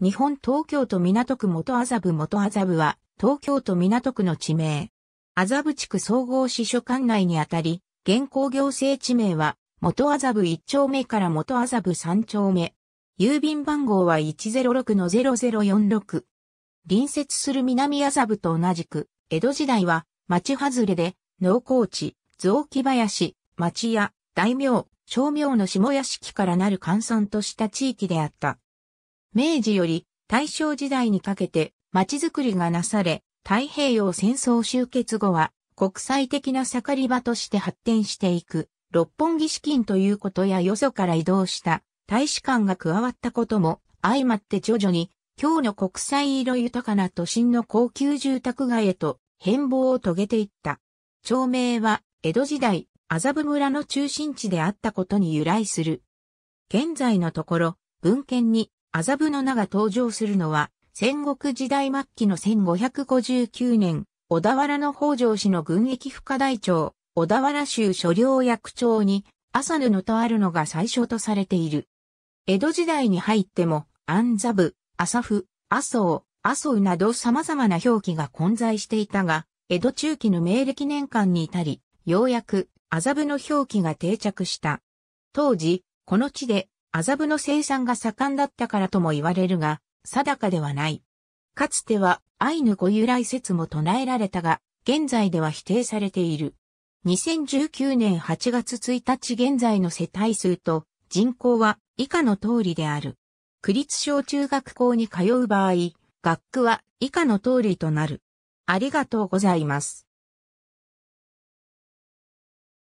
日本東京都港区元麻布元麻布は、東京都港区の地名。麻布地区総合支所管内にあたり、現行行政地名は、元麻布1丁目から元麻布3丁目。郵便番号は106の0046。隣接する南麻布と同じく、江戸時代は、町外れで、農耕地、雑木林、町屋、大名、商名の下屋敷からなる閑散とした地域であった。明治より大正時代にかけて町づくりがなされ、太平洋戦争終結後は国際的な盛り場として発展していく、六本木資金ということやよそから移動した大使館が加わったことも相まって徐々に今日の国際色豊かな都心の高級住宅街へと変貌を遂げていった。町名は江戸時代、麻布村の中心地であったことに由来する。現在のところ、文献に麻布の名が登場するのは、戦国時代末期の1559年、小田原の北条氏の軍役課大長、小田原州所領役長に、朝布とあるのが最初とされている。江戸時代に入っても、安座部、朝布、麻生、麻生など様々な表記が混在していたが、江戸中期の明暦年間に至り、ようやく、麻布の表記が定着した。当時、この地で、麻布の生産が盛んだったからとも言われるが、定かではない。かつては、アイヌ語由来説も唱えられたが、現在では否定されている。2019年8月1日現在の世帯数と人口は以下の通りである。区立小中学校に通う場合、学区は以下の通りとなる。ありがとうございます。